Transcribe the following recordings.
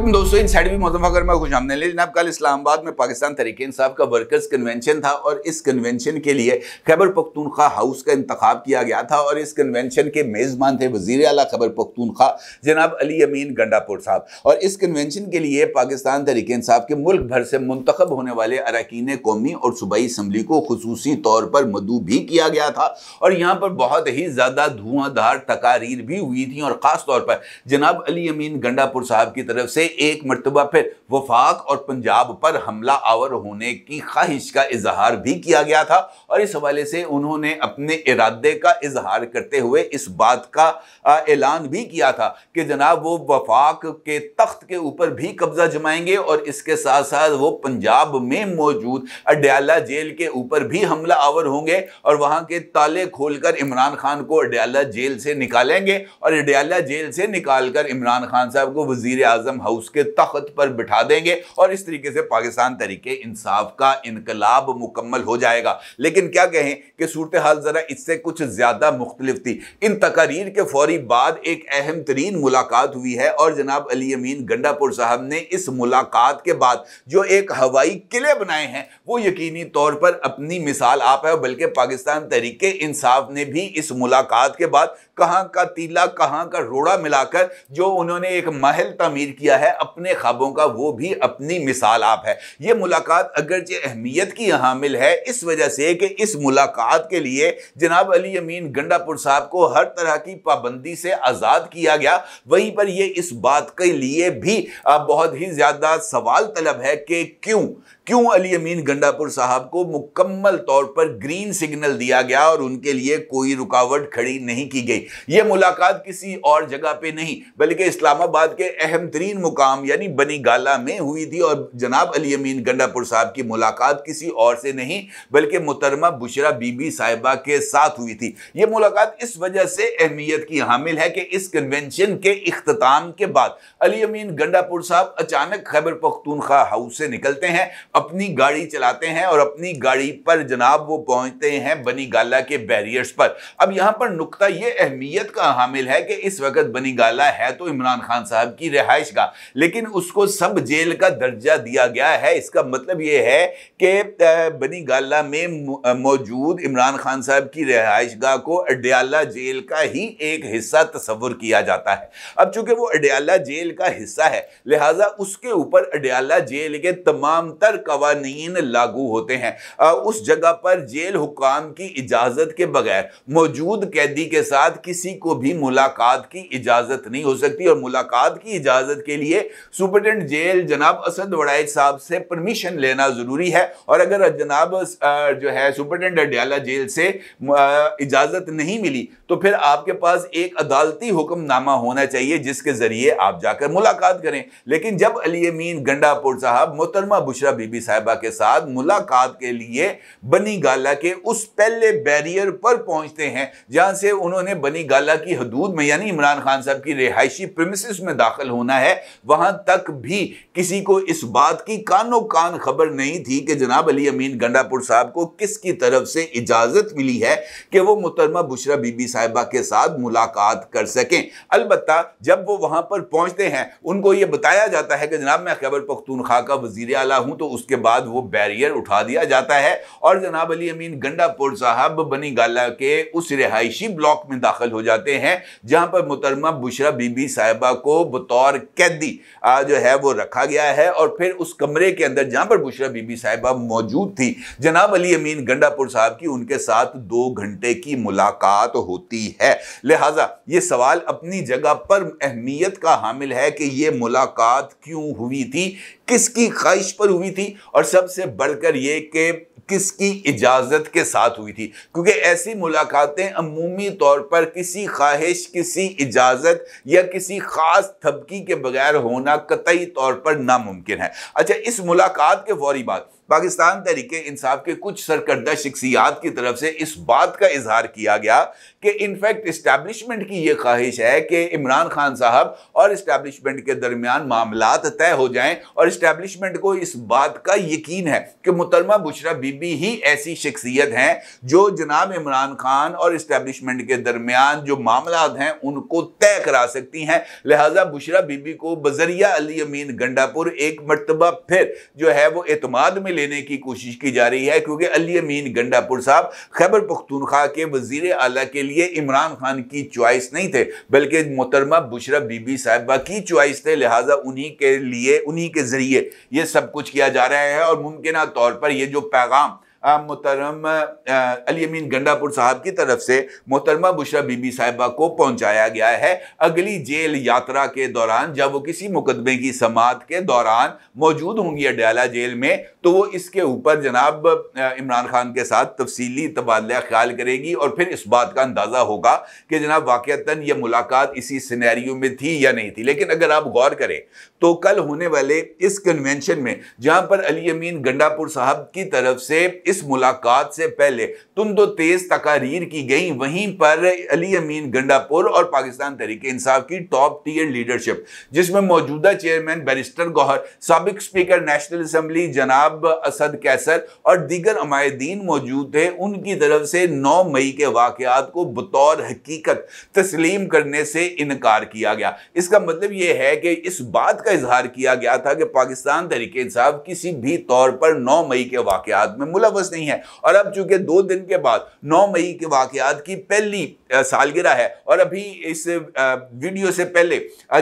वालेकुम दोस्तों इन साइड भी मुजम्फा गर्मा खुश आमदे जनाब कल इस्लामाबाद में पाकिस्तान तरीके इंसाफ का वर्कर्स कन्वेंशन था और इस कन्वेंशन के लिए खैबर पख्तूनख्वा हाउस का इंतखब किया गया था और इस कन्वेंशन के मेज़बान थे वजीर अला खैबर पख्तूनख्वा जनाब अली अमीन गंडापुर साहब और इस कन्वेंशन के लिए पाकिस्तान तरीके इंसाफ के मुल्क भर से मंतखब होने वाले अरकान कौमी और सूबाई इसम्बली को खसूसी तौर पर मदू भी किया गया था और यहाँ पर बहुत ही ज़्यादा धुआंधार तकारीर भी हुई थी और ख़ास तौर पर जनाब अली अमीन गंडापुर साहब की तरफ से एक मरतबा फिर वफाक और पंजाब पर हमला आवर होने की ख्वाहिश का इजहार भी किया गया था और इस हवाले से उन्होंने अपने इरादे का इजहार करते हुए इस बात का ऐलान भी किया था कि जनाब वो वफाक के तख्त के ऊपर भी कब्जा जमाएंगे और इसके साथ साथ वो पंजाब में मौजूद अड्याला जेल के ऊपर भी हमला आवर होंगे और वहाँ के ताले खोलकर इमरान खान को अड्याला जेल से निकालेंगे और अड्याला जेल से निकालकर इमरान खान साहब को वजीर आजम हाउस उसके तख्त पर बिठा देंगे और इस तरीके से पाकिस्तान तरीके इंसाफ का इनकलाब मुकम्मल हो जाएगा लेकिन क्या कहें कि सूरत हाल ज़रा इससे कुछ ज़्यादा मुख्तलिफ थी इन तकारीर के फौरी बाद एक अहम तरीन मुलाकात हुई है और जनाब अली अमीन गंडापुर साहब ने इस मुलाकात के बाद जो एक हवाई किले बनाए हैं वो यकीनी तौर पर अपनी मिसाल आप है बल्कि पाकिस्तान तरीके इंसाफ ने भी इस मुलाकात के बाद कहाँ का तीला कहाँ का रोड़ा मिलाकर जो उन्होंने एक महल तमीर किया है अपने ख्वाबों का वो भी अपनी मिसाल आप है ये मुलाकात अगरचे अहमियत की हामिल है इस वजह से कि इस मुलाकात के लिए जनाब अली अमीन गंडापुर साहब को हर तरह की पाबंदी से आज़ाद किया गया वहीं पर यह इस बात के लिए भी बहुत ही ज़्यादा सवाल तलब है कि क्यों क्यों अली अमीन गंडापुर साहब को मुकम्मल तौर पर ग्रीन सिग्नल दिया गया और उनके लिए कोई रुकावट खड़ी नहीं की गई ये मुलाकात किसी और जगह पे नहीं बल्कि इस्लामाबाद के अहम तरीन मुकाम यानी बनी गाला में हुई थी और जनाब अली अमीन गंडापुर साहब की मुलाकात किसी और से नहीं बल्कि मुतरमा बुशरा बीबी साहिबा के साथ हुई थी ये मुलाकात इस वजह से अहमियत की हामिल है कि इस कन्वेंशन के अख्ताम के बाद अली अमीन गंडापुर साहब अचानक खैबर पख्तूनख्वा हाउस से निकलते हैं अपनी गाड़ी चलाते हैं और अपनी गाड़ी पर जनाब वो पहुंचते हैं बनी गाला के बैरियर्स पर अब यहां पर नुकता यह अहमियत अहमियत का हामिल है कि इस वक्त बनी गाला है तो इमरान खान साहब की रिहाइश का लेकिन उसको सब जेल का दर्जा दिया गया है इसका मतलब यह है कि बनी गाला में मौजूद इमरान खान साहब की रिहाइश गाह को अडयाला जेल का ही एक हिस्सा तस्वर किया जाता है अब चूंकि वो अडयाला जेल का हिस्सा है लिहाजा उसके ऊपर अडयाला जेल के तमाम तर कवानी लागू होते हैं उस जगह पर जेल हुकाम की इजाज़त के बगैर मौजूद कैदी के साथ किसी को भी मुलाकात की इजाज़त नहीं हो सकती और मुलाकात की इजाज़त के लिए सुपरिटेंडेंट जेल जनाब असद वड़ाइज साहब से परमिशन लेना ज़रूरी है और अगर जनाब जो है सुपरिटेंडेंट अड्याला जेल से इजाज़त नहीं मिली तो फिर आपके पास एक अदालती हुक्मनामा होना चाहिए जिसके ज़रिए आप जाकर मुलाकात करें लेकिन जब अली अमीन गंडापुर साहब मोहतरमा बुशरा बीबी साहिबा के साथ मुलाकात के लिए बनी गाला के उस पहले बैरियर पर पहुंचते हैं जहां से उन्होंने बनी गाला की हदूद में यानी इमरान खान साहब की रिहायशी प्रमिस में दाखिल होना है वहां तक भी किसी को इस बात की कानो कान खबर नहीं थी कि जनाब अली अमीन गंडापुर साहब को किसकी तरफ से इजाजत मिली है कि वो मुतरमा बुशरा बीबी साहिबा के साथ मुलाकात कर सकें अलबत् जब वो वहां पर पहुंचते हैं उनको ये बताया जाता है कि जनाब मैं खैबर पख्तूनखा का वजीर आला हूं तो उसके बाद वो बैरियर उठा दिया जाता है और जनाब अली अमीन गंडापुर साहब बनी गाला के उस रिहायशी ब्लॉक में दाखिल दाखिल हो जाते हैं जहाँ पर मुतरमा बुशरा बीबी साहिबा को बतौर कैदी जो है वो रखा गया है और फिर उस कमरे के अंदर जहाँ पर बुशरा बीबी साहिबा मौजूद थी जनाब अली अमीन गंडापुर साहब की उनके साथ दो घंटे की मुलाकात होती है लिहाजा ये सवाल अपनी जगह पर अहमियत का हामिल है कि ये मुलाकात क्यों हुई थी किसकी ख्वाहिश पर हुई थी और सबसे बढ़कर ये कि किसकी इजाज़त के साथ हुई थी क्योंकि ऐसी मुलाकातें अमूमी तौर पर किसी ख्वाहिश किसी इजाज़त या किसी ख़ास थपकी के बगैर होना कतई तौर पर नामुमकिन है अच्छा इस मुलाकात के फौरी बात पाकिस्तान तरीके इंसाफ के कुछ सरकर्दा शख्सियात की तरफ से इस बात का इजहार किया गया कि इनफैक्ट इस्टेब्लिशमेंट की यह ख्वाहिश है कि इमरान खान साहब और इस्टेब्लिशमेंट के दरमियान मामला तय हो जाएं और इस्टेब्लिशमेंट को इस बात का यकीन है कि मुतरमा बुशरा बीबी ही ऐसी शख्सियत हैं जो जनाब इमरान खान और इस्टेब्लिशमेंट के दरमियान जो मामला हैं उनको तय करा सकती हैं लिहाजा बुशरा बीबी को बजरिया अली अमीन गंडापुर एक मरतबा फिर जो है वो अतमाद में लेने की कोशिश की जा रही है क्योंकि अली अमीन गंडापुर साहब खैबर पख्तूनख्वा के वजीर अला के लिए इमरान खान की चॉइस नहीं थे बल्कि मोहतरमा बुशरा बीबी साहबा की चॉइस थे लिहाजा उन्हीं के लिए उन्हीं के ज़रिए यह सब कुछ किया जा रहा है और मुमकिन तौर पर यह जो पैगाम मोहतरम अली अमीन गंडापुर साहब की तरफ से मोहतरमा बुशरा बीबी साहिबा को पहुंचाया गया है अगली जेल यात्रा के दौरान जब वो किसी मुकदमे की समात के दौरान मौजूद होंगी अडयाला जेल में तो वो इसके ऊपर जनाब इमरान खान के साथ तफसीली तबादला ख्याल करेगी और फिर इस बात का अंदाज़ा होगा कि जनाब वाक़ता यह मुलाकात इसी सिनेरियो में थी या नहीं थी लेकिन अगर आप गौर करें तो कल होने वाले इस कन्वेंशन में जहां पर अली अमीन गंडापुर साहब की तरफ से इस मुलाकात से पहले तुम दो तेज तकारीर की गई वहीं पर अली अमीन गंडापुर और पाकिस्तान तरीके इंसाफ की टॉप टीयर लीडरशिप जिसमें मौजूदा चेयरमैन बैरिस्टर गौहर सबक स्पीकर नेशनल असम्बली जनाब असद कैसर और दीगर अमायदीन मौजूद थे उनकी तरफ से नौ मई के वाकत को बतौर हकीकत तस्लीम करने से इनकार किया गया इसका मतलब यह है कि इस बात का का इजहार किया गया था कि पाकिस्तान तरीके इंसाफ किसी भी तौर पर नौ मई के वाकत में मुलवस नहीं है और अब चूंकि दो दिन के बाद नौ मई के वाकत की पहली सालगिरह है और अभी इस वीडियो से पहले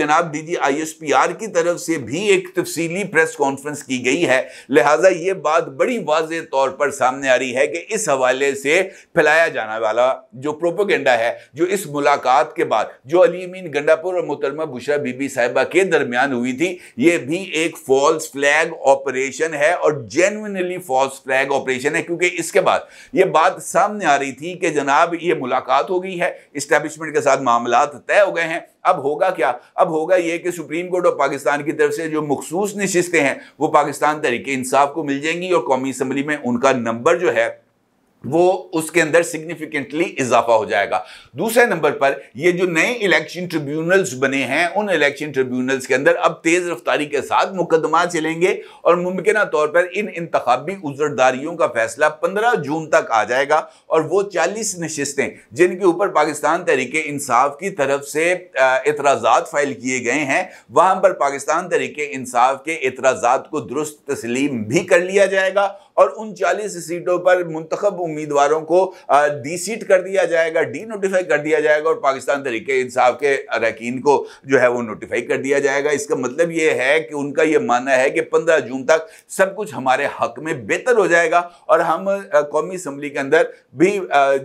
जनाब डीजी आईएसपीआर की तरफ से भी एक तफसीली प्रेस कॉन्फ्रेंस की गई है लिहाजा ये बात बड़ी वाज तौर पर सामने आ रही है कि इस हवाले से फैलाया जाने वाला जो प्रोपोगेंडा है जो इस मुलाकात के बाद जो अली अमीन गंडापुर और मुतरमा बुशरा बीबी साहिबा के दरमियान हुई हुई थी ये भी एक फॉल्स फ्लैग ऑपरेशन है और जेन्यनली फॉल्स फ्लैग ऑपरेशन है क्योंकि इसके बाद ये बात सामने आ रही थी कि जनाब ये मुलाकात हो गई है इस्टेब्लिशमेंट के साथ मामला तय हो गए हैं अब होगा क्या अब होगा ये कि सुप्रीम कोर्ट और पाकिस्तान की तरफ से जो मखसूस नशस्तें हैं वो पाकिस्तान तरीके इंसाफ को मिल जाएंगी और कौमी असम्बली में उनका नंबर जो है वो उसके अंदर सिग्निफिकेंटली इजाफा हो जाएगा दूसरे नंबर पर ये जो नए इलेक्शन ट्रिब्यूनल्स बने हैं उन इलेक्शन ट्रिब्यूनल्स के अंदर अब तेज़ रफ्तारी के साथ मुकदमा चलेंगे और मुमकिन तौर पर इन इंतबी उजरदारियों का फैसला 15 जून तक आ जाएगा और वो 40 नशस्तें जिनके ऊपर पाकिस्तान तहरीक इंसाफ की तरफ से इतराज़ा फाइल किए गए हैं वहाँ पर पाकिस्तान तहरीक इंसाफ के एतराज़ात को दुरुस्त तस्लीम भी कर लिया जाएगा और उन चालीस सीटों पर मुंतखब उम्मीदवारों को डी सीट कर दिया जाएगा डी नोटिफाई कर दिया जाएगा और पाकिस्तान तरीके इंसाफ के अरकान को जो है वो नोटिफाई कर दिया जाएगा इसका मतलब ये है कि उनका ये मानना है कि पंद्रह जून तक सब कुछ हमारे हक में बेहतर हो जाएगा और हम कौमी असम्बली के अंदर भी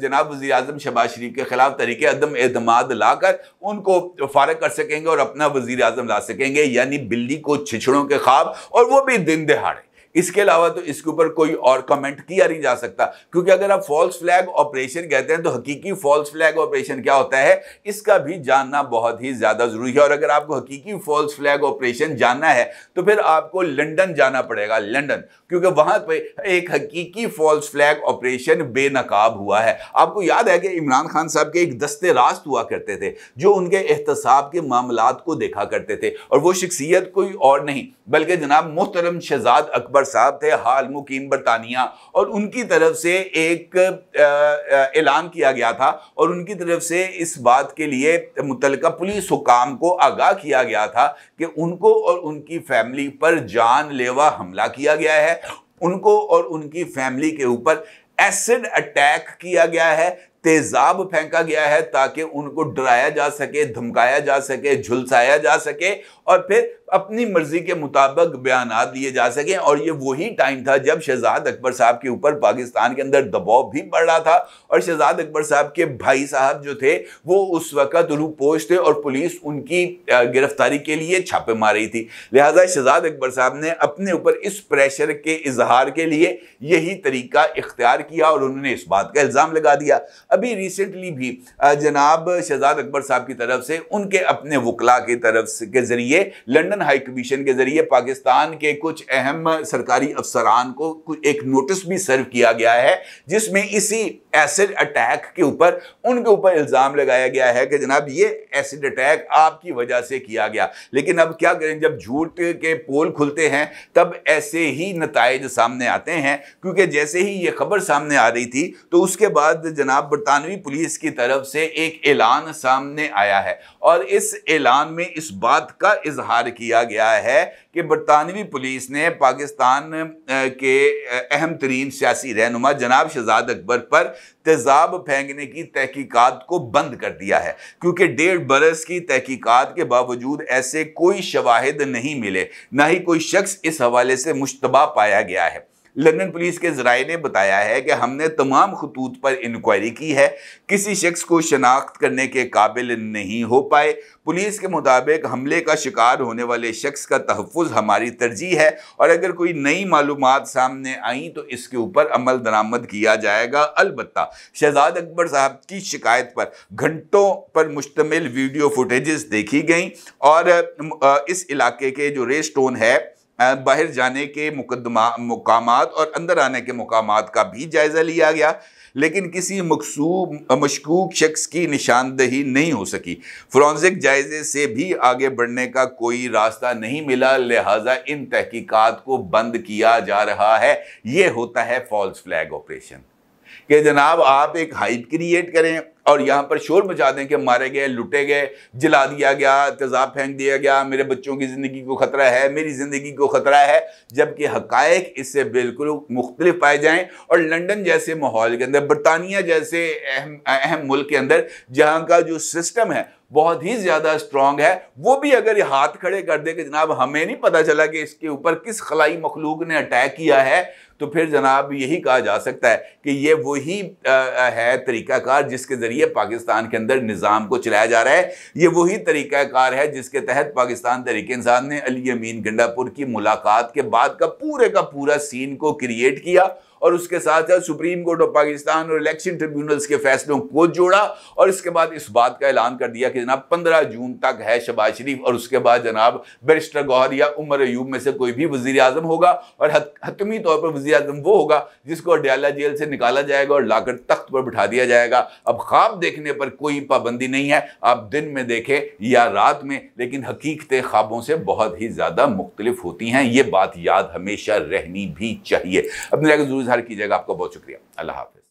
जनाब वजी अजम शबाज शरीफ के खिलाफ तरीके अदम ला लाकर उनको फारग कर सकेंगे और अपना वजीर अजम ला सकेंगे यानी बिल्ली को छिछड़ों के ख्वाब और वो भी दिन दहाड़े इसके अलावा तो इसके ऊपर कोई और कमेंट किया नहीं जा सकता क्योंकि अगर आप फॉल्स फ्लैग ऑपरेशन कहते हैं तो हकीकी फॉल्स फ्लैग ऑपरेशन क्या होता है इसका भी जानना बहुत ही ज़्यादा ज़रूरी है और अगर आपको हकीकी फॉल्स फ्लैग ऑपरेशन जानना है तो फिर आपको लंडन जाना पड़ेगा लंडन क्योंकि वहां पर एक हकीकी फॉल्स फ्लैग ऑपरेशन बेनकाब हुआ है आपको याद है कि इमरान खान साहब के एक दस्ते रास्त हुआ करते थे जो उनके एहतसाब के मामला को देखा करते थे और वो शख्सियत कोई और नहीं बल्कि जनाब मोहतरम शहजाद अकबर साहब थे हाल मुकीम बरतानिया और उनकी तरफ से एक ऐलान किया गया था और उनकी तरफ से इस बात के लिए मुतल पुलिस हुकाम को आगाह किया गया था कि उनको और उनकी फैमिली पर जानलेवा हमला किया गया है उनको और उनकी फैमिली के ऊपर एसिड अटैक किया गया है तेजाब फेंका गया है ताकि उनको डराया जा सके धमकाया जा सके झुलसाया जा सके और फिर अपनी मर्जी के मुताबिक बयान दिए जा सकें और ये वही टाइम था जब शहजाद अकबर साहब के ऊपर पाकिस्तान के अंदर दबाव भी बढ़ रहा था और शहजाद अकबर साहब के भाई साहब जो थे वो उस वक्त रूपोश थे और पुलिस उनकी गिरफ्तारी के लिए छापे मार रही थी लिहाजा शहजाद अकबर साहब ने अपने ऊपर इस प्रेशर के इजहार के लिए यही तरीका इख्तियार किया और उन्होंने इस बात का इल्ज़ाम लगा दिया अभी रिसेंटली भी जनाब शहजाद अकबर साहब की तरफ से उनके अपने वकला की तरफ के जरिए लंडन लंदन हाई कमीशन के जरिए पाकिस्तान के कुछ अहम सरकारी अफसरान को एक नोटिस भी सर्व किया गया है जिसमें इसी एसिड अटैक के ऊपर उनके ऊपर इल्ज़ाम लगाया गया है कि जनाब ये एसिड अटैक आपकी वजह से किया गया लेकिन अब क्या करें जब झूठ के पोल खुलते हैं तब ऐसे ही नतज सामने आते हैं क्योंकि जैसे ही ये खबर सामने आ रही थी तो उसके बाद जनाब बरतानवी पुलिस की तरफ से एक ऐलान सामने आया है और इस ऐलान में इस बात का इजहार किया दिया गया है कि बरतानवी पुलिस ने पाकिस्तान के अहम तरीन सियासी रहनुमा जनाब शहजाद अकबर पर तेजाब फेंकने की तहकीकत को बंद कर दिया है क्योंकि डेढ़ बरस की तहकीकत के बावजूद ऐसे कोई शवाहद नहीं मिले ना ही कोई शख्स इस हवाले से मुशतबा पाया गया है लंदन पुलिस के जराए ने बताया है कि हमने तमाम खतूत पर इंक्वायरी की है किसी शख्स को शनाख्त करने के काबिल नहीं हो पाए पुलिस के मुताबिक हमले का शिकार होने वाले शख्स का तहफ़ हमारी तरजीह है और अगर कोई नई मालूम सामने आई तो इसके ऊपर अमल दरामद किया जाएगा अलबत् शहजाद अकबर साहब की शिकायत पर घंटों पर मुश्तमिल वीडियो फुटेज़ देखी गई और इस इलाके के जो रेस्टोन है बाहर जाने के मुकदमा मुकाम और अंदर आने के मुकाम का भी जायज़ा लिया गया लेकिन किसी मकसूब मशकूक शख्स की निशानदेही नहीं हो सकी फ्रॉन्सिक जायजे से भी आगे बढ़ने का कोई रास्ता नहीं मिला लिहाजा इन तहकीकात को बंद किया जा रहा है ये होता है फॉल्स फ्लैग ऑपरेशन कि जनाब आप एक हाइप क्रिएट करें और यहाँ पर शोर मचा दें कि मारे गए लुटे गए जला दिया गया तेजाब फेंक दिया गया मेरे बच्चों की ज़िंदगी को ख़तरा है मेरी ज़िंदगी को ख़तरा है जबकि हकायक इससे बिल्कुल मुख्तलिफ पाए जाएँ और लंडन जैसे माहौल के अंदर बरतानिया जैसे अहम अहम मुल्क के अंदर जहाँ का जो सिस्टम है बहुत ही ज़्यादा स्ट्रॉन्ग है वो भी अगर ये हाथ खड़े कर दे कि जनाब हमें नहीं पता चला कि इसके ऊपर किस खलाई मखलूक ने अटैक किया है तो फिर जनाब यही कहा जा सकता है कि ये वही है तरीक़ाकार जिसके ज़रिए पाकिस्तान के अंदर निज़ाम को चलाया जा रहा है ये वही तरीक़ाकार है जिसके तहत पाकिस्तान तरीके इंसान ने अली अमीन गंडापुर की मुलाकात के बाद का पूरे का पूरा सीन को क्रिएट किया और उसके साथ साथ सुप्रीम कोर्ट ऑफ पाकिस्तान और इलेक्शन ट्रिब्यूनल्स के फैसलों को जोड़ा और इसके बाद इस बात का ऐलान कर दिया कि जनाब पंद्रह जून तक है शबाज शरीफ और उसके बाद जनाब बैरिस्टर गौहर या उमर अयूब में से कोई भी वजी अजम होगा और हतमी तौर पर वजी अजम वो होगा जिसको अड्याला जेल से निकाला जाएगा और लाकर तख्त पर बिठा दिया जाएगा अब ख्वाब देखने पर कोई पाबंदी नहीं है आप दिन में देखें या रात में लेकिन हकीकतें ख्वाबों से बहुत ही ज़्यादा मुख्तलिफ होती हैं ये बात याद हमेशा रहनी भी चाहिए अपने इजहार कीजिएगा आपका बहुत शुक्रिया अल्लाह हाफिज़